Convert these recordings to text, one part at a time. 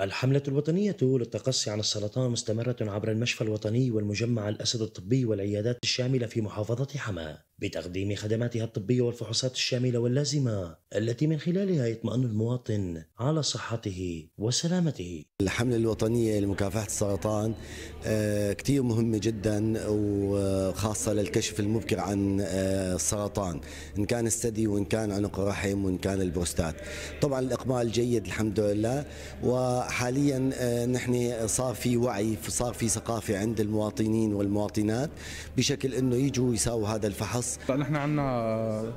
الحملة الوطنية للتقصي عن السرطان مستمرة عبر المشفى الوطني والمجمع الأسد الطبي والعيادات الشاملة في محافظة حماة بتقديم خدماتها الطبية والفحوصات الشاملة واللازمة التي من خلالها يطمئن المواطن على صحته وسلامته الحملة الوطنية لمكافحة السرطان آه، كثير مهمة جدا وخاصة للكشف المبكر عن آه، السرطان إن كان الثدي وإن كان عنق الرحم وإن كان البروستات طبعا الإقبال جيد الحمد لله وحاليا آه، نحن صار في وعي صار في ثقافة عند المواطنين والمواطنات بشكل أنه يجوا يساووا هذا الفحص الناس نحن عندنا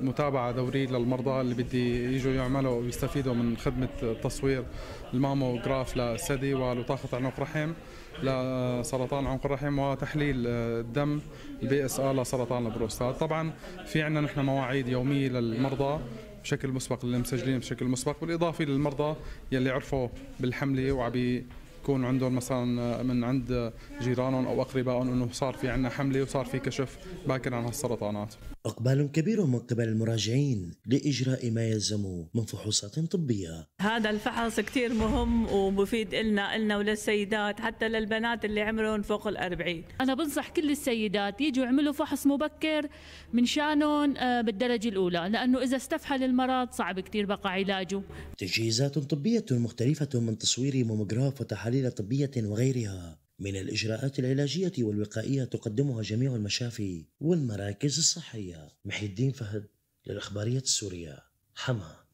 متابعه دوريه للمرضى اللي بدي يجوا يعملوا ويستفيدوا من خدمه تصوير الماموغراف للثدي ولطاقه عنق رحم لسرطان عنق الرحم وتحليل الدم البي اس ا لسرطان البروستات طبعا في عندنا نحن مواعيد يوميه للمرضى بشكل مسبق اللي مسجلين بشكل مسبق بالاضافه للمرضى يلي عرفوا بالحمله وعم يكون عندهم مثلا من عند جيرانهم او اقربائهم انه صار في عندنا حمله وصار في كشف باكر عن هالسرطانات. اقبال كبير من قبل المراجعين لاجراء ما يلزمه من فحوصات طبيه. هذا الفحص كثير مهم ومفيد النا النا وللسيدات حتى للبنات اللي عمرهم فوق ال 40. انا بنصح كل السيدات يجوا يعملوا فحص مبكر من شانهم آه، بالدرجه الاولى لانه اذا استفحل المرض صعب كثير بقى علاجه. تجهيزات طبيه مختلفه من تصوير ماموغراف وتحاليل تحاليل طبية وغيرها من الإجراءات العلاجية والوقائية تقدمها جميع المشافي والمراكز الصحية محي الدين فهد للإخبارية السورية حماه